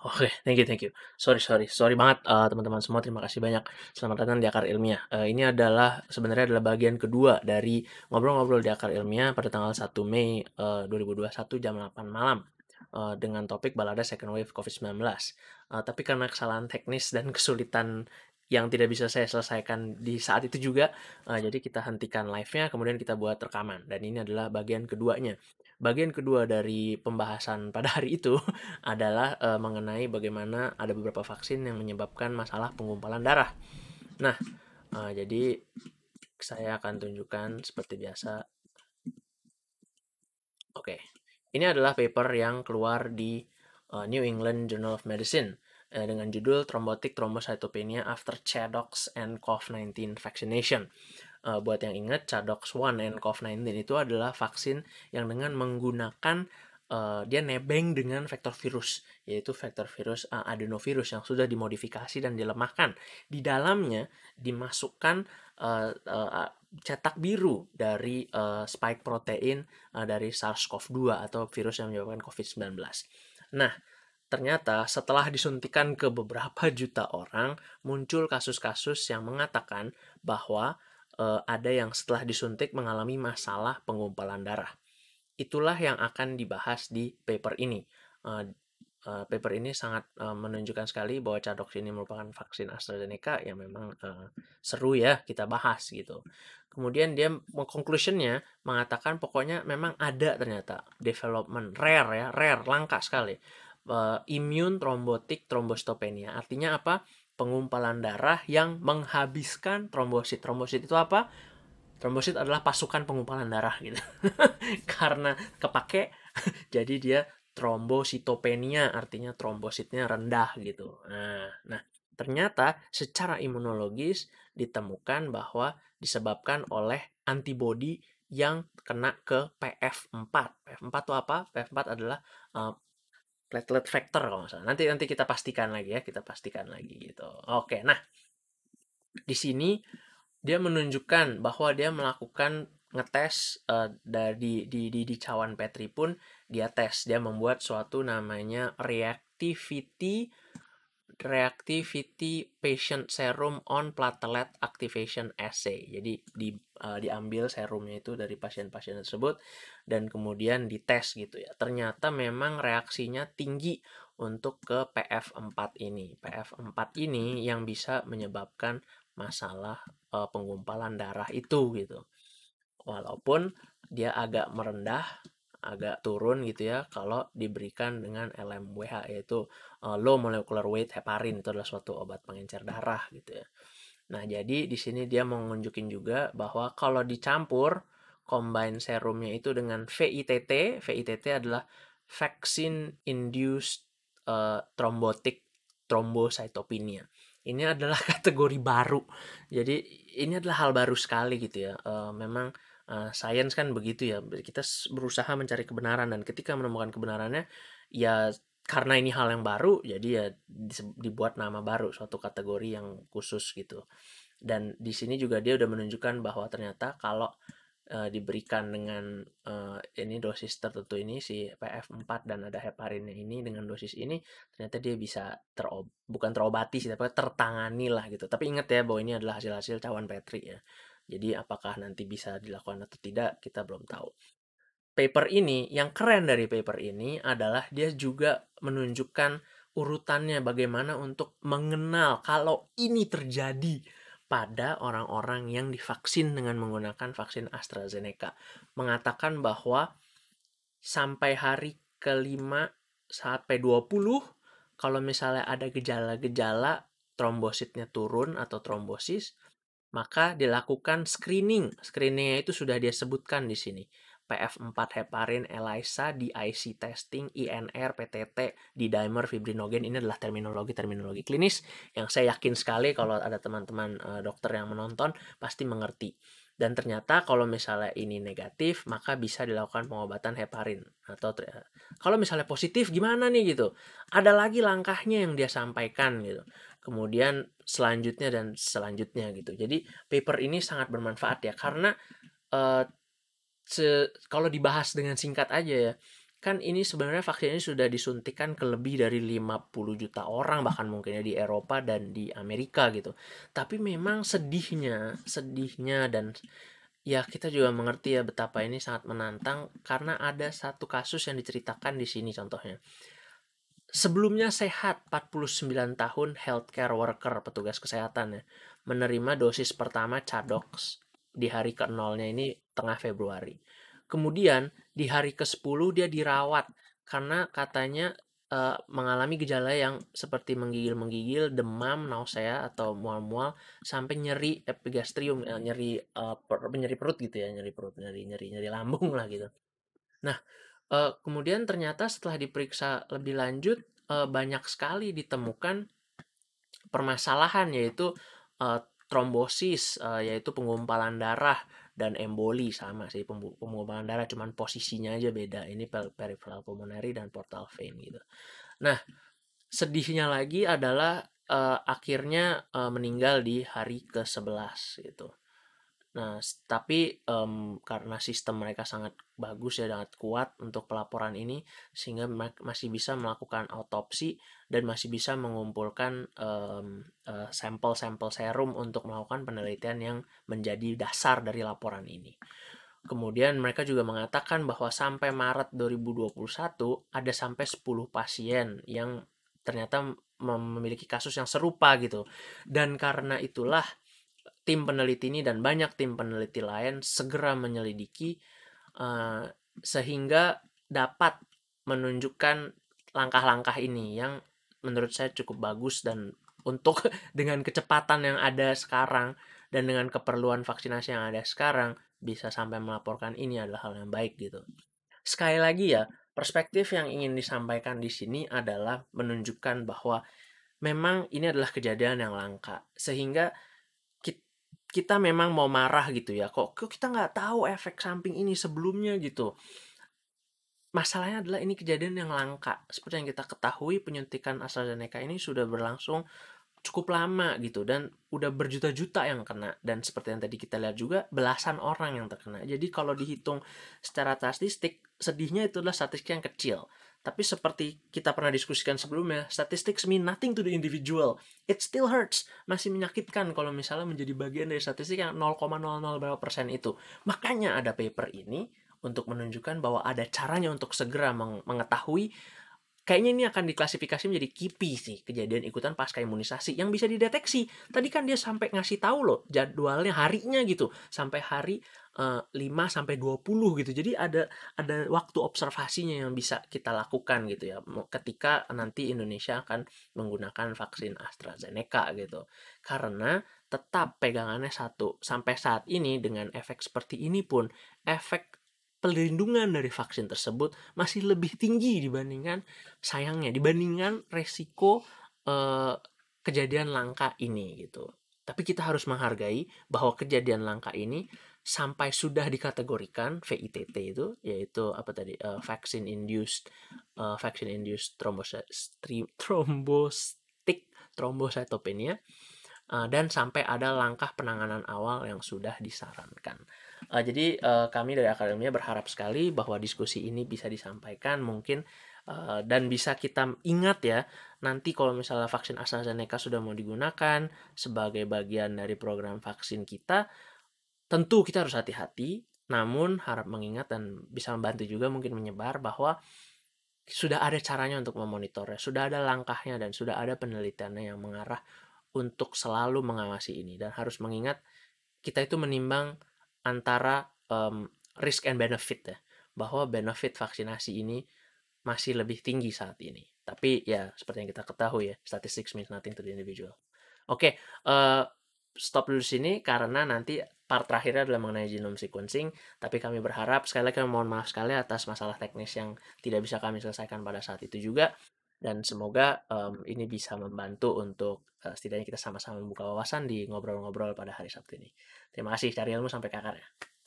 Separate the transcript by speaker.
Speaker 1: Oke, thank you, thank you. Sorry, sorry, sorry banget eh, teman-teman uh, semua. Terima kasih banyak. Selamat datang di Akar Ilmiah. Uh, ini adalah sebenarnya adalah bagian kedua dari ngobrol-ngobrol di Akar Ilmiah pada tanggal 1 Mei eh, uh, 2021 jam 8 malam uh, dengan topik balada second wave COVID-19. Uh, tapi karena kesalahan teknis dan kesulitan yang tidak bisa saya selesaikan di saat itu juga. Uh, jadi kita hentikan live-nya, kemudian kita buat rekaman. Dan ini adalah bagian keduanya bagian kedua dari pembahasan pada hari itu adalah uh, mengenai bagaimana ada beberapa vaksin yang menyebabkan masalah penggumpalan darah. Nah, uh, jadi saya akan tunjukkan seperti biasa. Oke, ini adalah paper yang keluar di uh, New England Journal of Medicine uh, dengan judul Thrombotic Thrombocytopenia After CHADOX and COVID-19 Vaccination uh, buat yang ingat CADOX-1 and COV-19 itu adalah vaksin yang dengan menggunakan uh, dia nebeng dengan vektor virus yaitu vektor virus uh, adenovirus yang sudah dimodifikasi dan dilemahkan di dalamnya dimasukkan uh, uh, cetak biru dari uh, spike protein uh, dari SARS-CoV-2 atau virus yang menyebabkan COVID-19. Nah, ternyata setelah disuntikan ke beberapa juta orang, muncul kasus-kasus yang mengatakan bahwa Eh, ada yang setelah disuntik mengalami masalah penggumpalan darah. Itulah yang akan dibahas di paper ini. Eh, eh, paper ini sangat menunjukkan sekali bahwa Cadox ini merupakan vaksin AstraZeneca yang memang seru ya kita bahas gitu. Kemudian dia conclusionnya mengatakan pokoknya memang ada ternyata development rare ya, rare langka sekali. immune thrombotic thrombostopenia. Artinya apa? pengumpalan darah yang menghabiskan trombosit. Trombosit itu apa? Trombosit adalah pasukan pengumpalan darah gitu. Karena kepake jadi dia trombositopenia artinya trombositnya rendah gitu. Nah, nah, ternyata secara imunologis ditemukan bahwa disebabkan oleh antibodi yang kena ke PF4. PF4 itu apa? PF4 adalah uh, platelet factor kalau nggak salah. Nanti nanti kita pastikan lagi ya, kita pastikan lagi gitu. Oke, nah di sini dia menunjukkan bahwa dia melakukan ngetes uh, eh, dari di, di di cawan Petri pun dia tes, dia membuat suatu namanya reactivity Reactivity Patient Serum on Platelet Activation Assay. Jadi di, uh, diambil serumnya itu dari pasien-pasien tersebut dan kemudian dites gitu ya. Ternyata memang reaksinya tinggi untuk ke PF4 ini. PF4 ini yang bisa menyebabkan masalah uh, eh, penggumpalan darah itu gitu. Walaupun dia agak merendah agak turun gitu ya kalau diberikan dengan LMWH yaitu uh, low molecular weight heparin itu adalah suatu obat pengencer darah gitu ya. Nah, jadi di sini dia menunjukin juga bahwa kalau dicampur combine serumnya itu dengan VITT, VITT adalah vaccine induced uh, eh, thrombotic thrombocytopenia. Ini adalah kategori baru. Jadi ini adalah hal baru sekali gitu ya. Uh, memang uh, eh, sains kan begitu ya kita berusaha mencari kebenaran dan ketika menemukan kebenarannya ya karena ini hal yang baru jadi ya dibuat nama baru suatu kategori yang khusus gitu dan di sini juga dia udah menunjukkan bahwa ternyata kalau uh, diberikan dengan uh, ini dosis tertentu ini si PF4 dan ada heparinnya ini dengan dosis ini ternyata dia bisa terob bukan terobati sih tapi tertangani lah gitu tapi inget ya bahwa ini adalah hasil-hasil cawan Petri ya jadi apakah nanti bisa dilakukan atau tidak kita belum tahu. Paper ini yang keren dari paper ini adalah dia juga menunjukkan urutannya bagaimana untuk mengenal kalau ini terjadi pada orang-orang yang divaksin dengan menggunakan vaksin AstraZeneca. Mengatakan bahwa sampai hari kelima saat sampai 20 kalau misalnya ada gejala-gejala trombositnya turun atau trombosis maka dilakukan screening. Screeningnya itu sudah dia sebutkan di sini. PF4 heparin, ELISA, di IC testing, INR, PTT, di dimer fibrinogen ini adalah terminologi-terminologi klinis yang saya yakin sekali kalau ada teman-teman eh, dokter yang menonton pasti mengerti. Dan ternyata kalau misalnya ini negatif maka bisa dilakukan pengobatan heparin atau kalau misalnya positif gimana nih gitu. Ada lagi langkahnya yang dia sampaikan gitu kemudian selanjutnya dan selanjutnya gitu. Jadi paper ini sangat bermanfaat ya karena uh, kalau dibahas dengan singkat aja ya kan ini sebenarnya vaksin ini sudah disuntikan ke lebih dari 50 juta orang bahkan mungkin ya di Eropa dan di Amerika gitu. Tapi memang sedihnya, sedihnya dan ya kita juga mengerti ya betapa ini sangat menantang karena ada satu kasus yang diceritakan di sini contohnya sebelumnya sehat 49 tahun healthcare worker petugas kesehatan ya menerima dosis pertama Cadox di hari ke nolnya ini tengah Februari. Kemudian di hari ke-10 dia dirawat karena katanya uh, mengalami gejala yang seperti menggigil-menggigil, demam, nausea atau mual-mual sampai nyeri epigastrium, eh, nyeri uh, per, nyeri perut gitu ya, nyeri perut, nyeri nyeri nyeri lambung lah gitu. Nah, Uh, kemudian ternyata setelah diperiksa lebih lanjut uh, banyak sekali ditemukan permasalahan yaitu uh, trombosis uh, yaitu penggumpalan darah dan emboli sama sih penggumpalan darah cuman posisinya aja beda ini peripheral pulmonary dan portal vein gitu nah sedihnya lagi adalah uh, akhirnya uh, meninggal di hari ke-11 gitu Nah, tapi um, karena sistem mereka sangat bagus ya, sangat kuat untuk pelaporan ini, sehingga masih bisa melakukan autopsi dan masih bisa mengumpulkan um, uh, sampel-sampel serum untuk melakukan penelitian yang menjadi dasar dari laporan ini. Kemudian mereka juga mengatakan bahwa sampai Maret 2021 ada sampai 10 pasien yang ternyata memiliki kasus yang serupa gitu. Dan karena itulah tim peneliti ini dan banyak tim peneliti lain segera menyelidiki uh, sehingga dapat menunjukkan langkah-langkah ini yang menurut saya cukup bagus dan untuk dengan kecepatan yang ada sekarang dan dengan keperluan vaksinasi yang ada sekarang bisa sampai melaporkan ini adalah hal yang baik gitu. Sekali lagi ya, perspektif yang ingin disampaikan di sini adalah menunjukkan bahwa memang ini adalah kejadian yang langka sehingga kita memang mau marah gitu ya kok, kok kita nggak tahu efek samping ini sebelumnya gitu masalahnya adalah ini kejadian yang langka seperti yang kita ketahui penyuntikan asal AstraZeneca ini sudah berlangsung cukup lama gitu dan udah berjuta-juta yang kena dan seperti yang tadi kita lihat juga belasan orang yang terkena jadi kalau dihitung secara statistik sedihnya itu adalah statistik yang kecil tapi seperti kita pernah diskusikan sebelumnya, statistics mean nothing to the individual. It still hurts. Masih menyakitkan kalau misalnya menjadi bagian dari statistik yang 0,00 berapa persen itu. Makanya ada paper ini untuk menunjukkan bahwa ada caranya untuk segera mengetahui Kayaknya ini akan diklasifikasi menjadi KIPI sih, kejadian ikutan pasca imunisasi yang bisa dideteksi. Tadi kan dia sampai ngasih tahu loh jadwalnya harinya gitu, sampai hari uh, sampai dua puluh gitu. Jadi ada ada waktu observasinya yang bisa kita lakukan gitu ya ketika nanti Indonesia akan menggunakan vaksin AstraZeneca gitu. Karena tetap pegangannya satu sampai saat ini dengan efek seperti ini pun efek Perlindungan dari vaksin tersebut masih lebih tinggi dibandingkan sayangnya dibandingkan resiko eh, kejadian langka ini gitu. Tapi kita harus menghargai bahwa kejadian langka ini sampai sudah dikategorikan VITT itu yaitu apa tadi uh, eh, vaccine induced uh, eh, vaccine induced thrombosis thrombocytopenia. trombositopenia Eh, dan sampai ada langkah penanganan awal yang sudah disarankan. Uh, jadi uh, kami dari akademia berharap sekali bahwa diskusi ini bisa disampaikan mungkin uh, dan bisa kita ingat ya nanti kalau misalnya vaksin AstraZeneca sudah mau digunakan sebagai bagian dari program vaksin kita, tentu kita harus hati-hati. Namun harap mengingat dan bisa membantu juga mungkin menyebar bahwa sudah ada caranya untuk memonitornya, sudah ada langkahnya dan sudah ada penelitiannya yang mengarah untuk selalu mengawasi ini dan harus mengingat kita itu menimbang antara um, risk and benefit ya bahwa benefit vaksinasi ini masih lebih tinggi saat ini tapi ya seperti yang kita ketahui ya statistik means nothing to the individual oke okay, uh, stop dulu sini karena nanti part terakhirnya adalah mengenai genome sequencing tapi kami berharap sekali lagi mohon maaf sekali atas masalah teknis yang tidak bisa kami selesaikan pada saat itu juga dan semoga um, ini bisa membantu untuk uh, setidaknya kita sama-sama membuka wawasan di ngobrol-ngobrol pada hari Sabtu ini. Terima kasih cari ilmu sampai ke akarnya.